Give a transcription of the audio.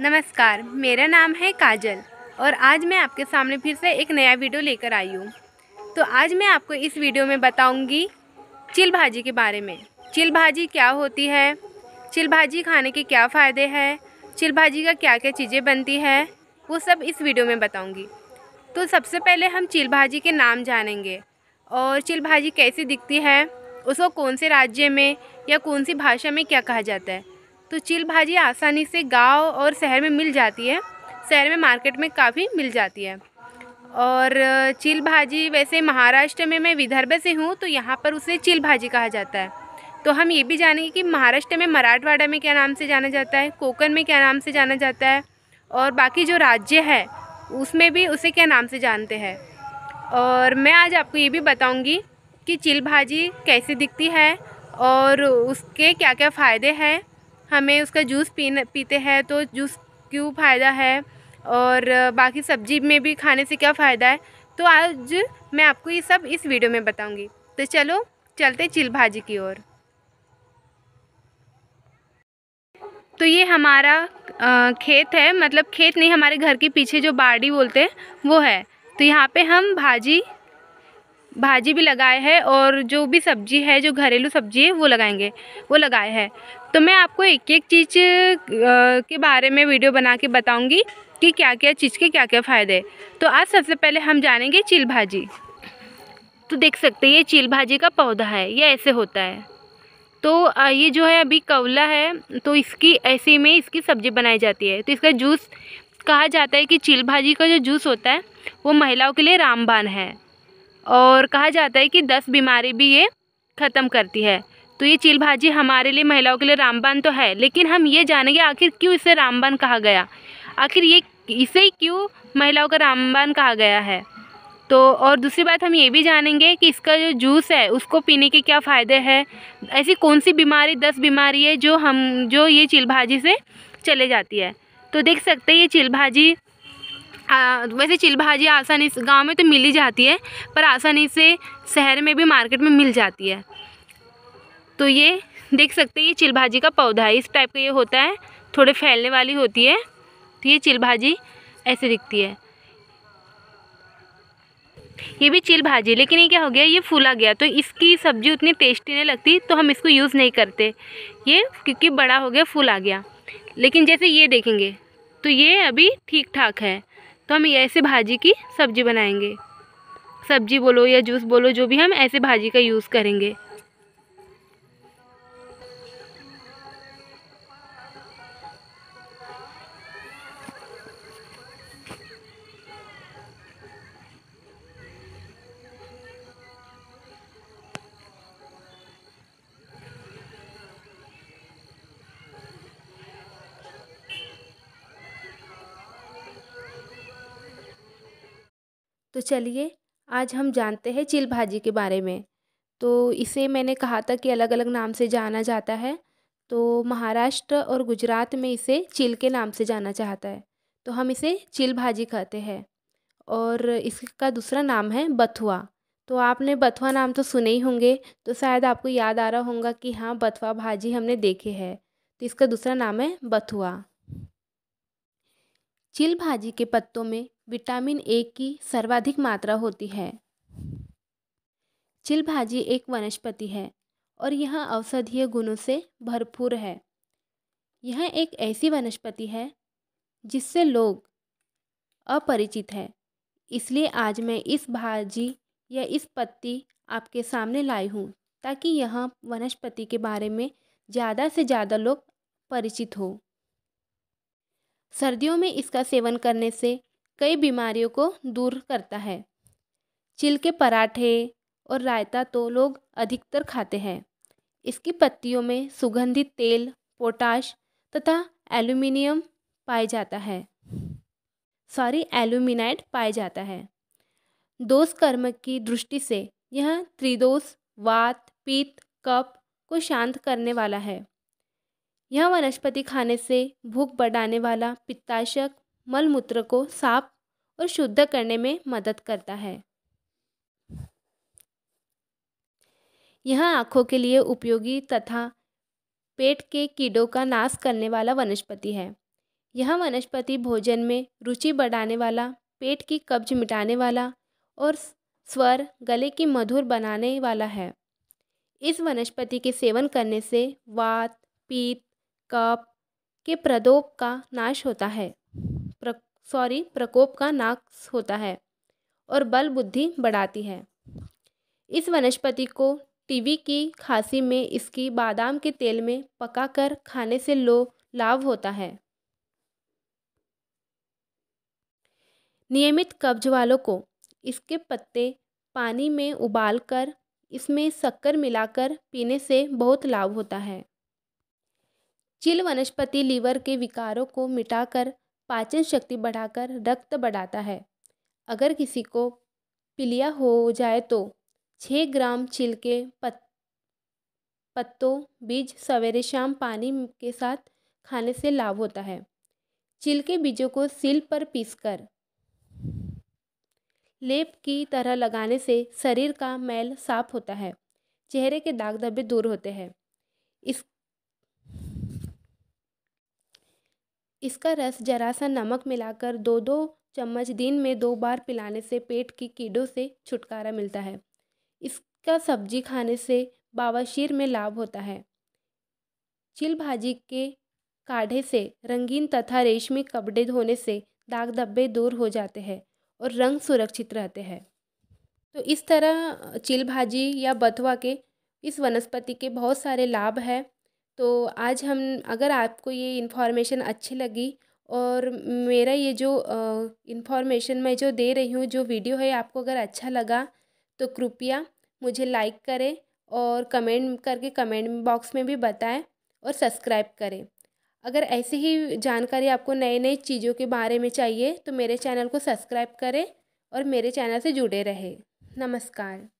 नमस्कार मेरा नाम है काजल और आज मैं आपके सामने फिर से एक नया वीडियो लेकर आई हूँ तो आज मैं आपको इस वीडियो में बताऊँगी चिल भाजी के बारे में चिल भाजी क्या होती है चिल भाजी खाने के क्या फ़ायदे हैं चिल भाजी का क्या क्या चीज़ें बनती है वो सब इस वीडियो में बताऊँगी तो सबसे पहले हम चिल भाजी के नाम जानेंगे और चिल भाजी कैसी दिखती है उसको कौन से राज्य में या कौन सी भाषा में क्या कहा जाता है तो चिल भाजी आसानी से गांव और शहर में मिल जाती है शहर में मार्केट में काफ़ी मिल जाती है और चिल भाजी वैसे महाराष्ट्र में मैं विदर्भ से हूँ तो यहाँ पर उसे चिल भाजी कहा जाता है तो हम ये भी जानेंगे कि महाराष्ट्र में मराठवाड़ा में क्या नाम से जाना जाता है कोकन में क्या नाम से जाना जाता है और बाकी जो राज्य है उसमें भी उसे क्या नाम से जानते हैं और मैं आज आपको ये भी बताऊंगी कि चिल भाजी कैसे दिखती है और उसके क्या क्या फ़ायदे हैं हमें उसका जूस पीना पीते हैं तो जूस क्यों फ़ायदा है और बाकी सब्जी में भी खाने से क्या फ़ायदा है तो आज मैं आपको ये सब इस वीडियो में बताऊंगी तो चलो चलते चिल भाजी की ओर तो ये हमारा खेत है मतलब खेत नहीं हमारे घर के पीछे जो बाड़ी बोलते हैं वो है तो यहाँ पे हम भाजी भाजी भी लगाए हैं और जो भी सब्जी है जो घरेलू सब्जी है वो लगाएंगे वो लगाए हैं तो मैं आपको एक एक चीज़ के बारे में वीडियो बना के बताऊँगी कि क्या क्या चीज़ के क्या क्या फ़ायदे तो आज सबसे पहले हम जानेंगे चील भाजी तो देख सकते हैं ये चील भाजी का पौधा है ये ऐसे होता है तो ये जो है अभी कवला है तो इसकी ऐसे में इसकी सब्ज़ी बनाई जाती है तो इसका जूस कहा जाता है कि चील भाजी का जो जूस होता है वो महिलाओं के लिए रामबान है और कहा जाता है कि दस बीमारी भी ये ख़त्म करती है तो ये चील भाजी हमारे लिए महिलाओं के लिए रामबान तो है लेकिन हम ये जानेंगे आखिर क्यों इसे रामबान कहा गया आखिर ये इसे ही क्यों महिलाओं का रामबान कहा गया है तो और दूसरी बात हम ये भी जानेंगे कि इसका जो जूस है उसको पीने के क्या फ़ायदे हैं ऐसी कौन सी बीमारी दस बीमारी है जो हम जो ये चिल भाजी से चले जाती है तो देख सकते हैं ये चिल भाजी आ, वैसे चिलभाजी आसानी से गाँव में तो मिल ही जाती है पर आसानी से शहर में भी मार्केट में मिल जाती है तो ये देख सकते हैं ये चिलभाजी का पौधा है इस टाइप का ये होता है थोड़े फैलने वाली होती है तो ये चिलभाजी ऐसे दिखती है ये भी चिल भाजी लेकिन ये क्या हो गया ये फूला गया तो इसकी सब्ज़ी उतनी टेस्टी नहीं लगती तो हम इसको यूज़ नहीं करते ये क्योंकि बड़ा हो गया फूल आ गया लेकिन जैसे ये देखेंगे तो ये अभी ठीक ठाक है तो हम ऐसे भाजी की सब्ज़ी बनाएंगे सब्ज़ी बोलो या जूस बोलो जो भी हम ऐसे भाजी का यूज़ करेंगे तो चलिए आज हम जानते हैं चिल भाजी के बारे में तो इसे मैंने कहा था कि अलग अलग नाम से जाना जाता है तो महाराष्ट्र और गुजरात में इसे चिल के नाम से जाना चाहता है तो हम इसे चिल भाजी कहते हैं और इसका दूसरा नाम है बथुआ तो आपने बथुआ नाम तो सुने ही होंगे तो शायद आपको याद आ रहा होगा कि हाँ बथुआ भाजी हमने देखे है तो इसका दूसरा नाम है बथुआ चिल भाजी के पत्तों में विटामिन ए की सर्वाधिक मात्रा होती है चिल भाजी एक वनस्पति है और यह औषधीय गुणों से भरपूर है यह एक ऐसी वनस्पति है जिससे लोग अपरिचित है इसलिए आज मैं इस भाजी या इस पत्ती आपके सामने लाई हूँ ताकि यह वनस्पति के बारे में ज़्यादा से ज़्यादा लोग परिचित हो सर्दियों में इसका सेवन करने से कई बीमारियों को दूर करता है चिल के पराठे और रायता तो लोग अधिकतर खाते हैं इसकी पत्तियों में सुगंधित तेल पोटाश तथा एल्यूमिनियम पाया जाता है सॉरी एल्यूमिनाइट पाया जाता है दोष कर्म की दृष्टि से यह त्रिदोष वात पीत कप को शांत करने वाला है यह वनस्पति खाने से भूख बढ़ाने वाला पित्ताशक मल मूत्र को साफ और शुद्ध करने में मदद करता है यह आँखों के लिए उपयोगी तथा पेट के कीड़ों का नाश करने वाला वनस्पति है यह वनस्पति भोजन में रुचि बढ़ाने वाला पेट की कब्ज मिटाने वाला और स्वर गले की मधुर बनाने वाला है इस वनस्पति के सेवन करने से वात पीत कप के प्रदोप का नाश होता है सॉरी प्रकोप का नाश होता है और बल बुद्धि बढ़ाती है इस वनस्पति को टीवी की खांसी में इसकी बादाम के तेल में पकाकर खाने से लो लाभ होता है नियमित कब्ज वालों को इसके पत्ते पानी में उबालकर इसमें शक्कर मिलाकर पीने से बहुत लाभ होता है चिल वनस्पति लीवर के विकारों को मिटाकर पाचन शक्ति बढ़ाकर रक्त बढ़ाता है अगर किसी को पीलिया हो जाए तो छः ग्राम छिलके पत पत्तों बीज सवेरे शाम पानी के साथ खाने से लाभ होता है छिलके बीजों को सिल पर पीसकर लेप की तरह लगाने से शरीर का मैल साफ होता है चेहरे के दाग धब्बे दूर होते हैं इस इसका रस ज़रा सा नमक मिलाकर दो दो चम्मच दिन में दो बार पिलाने से पेट की कीड़ों से छुटकारा मिलता है इसका सब्जी खाने से बावाशीर में लाभ होता है चिल भाजी के काढ़े से रंगीन तथा रेशमी कपड़े धोने से दाग धब्बे दूर हो जाते हैं और रंग सुरक्षित रहते हैं तो इस तरह चिल भाजी या बथुआ के इस वनस्पति के बहुत सारे लाभ हैं तो आज हम अगर आपको ये इन्फॉर्मेशन अच्छी लगी और मेरा ये जो इन्फॉर्मेशन मैं जो दे रही हूँ जो वीडियो है आपको अगर अच्छा लगा तो कृपया मुझे लाइक करें और कमेंट करके कमेंट बॉक्स में भी बताएं और सब्सक्राइब करें अगर ऐसी ही जानकारी आपको नए नए चीज़ों के बारे में चाहिए तो मेरे चैनल को सब्सक्राइब करें और मेरे चैनल से जुड़े रहें नमस्कार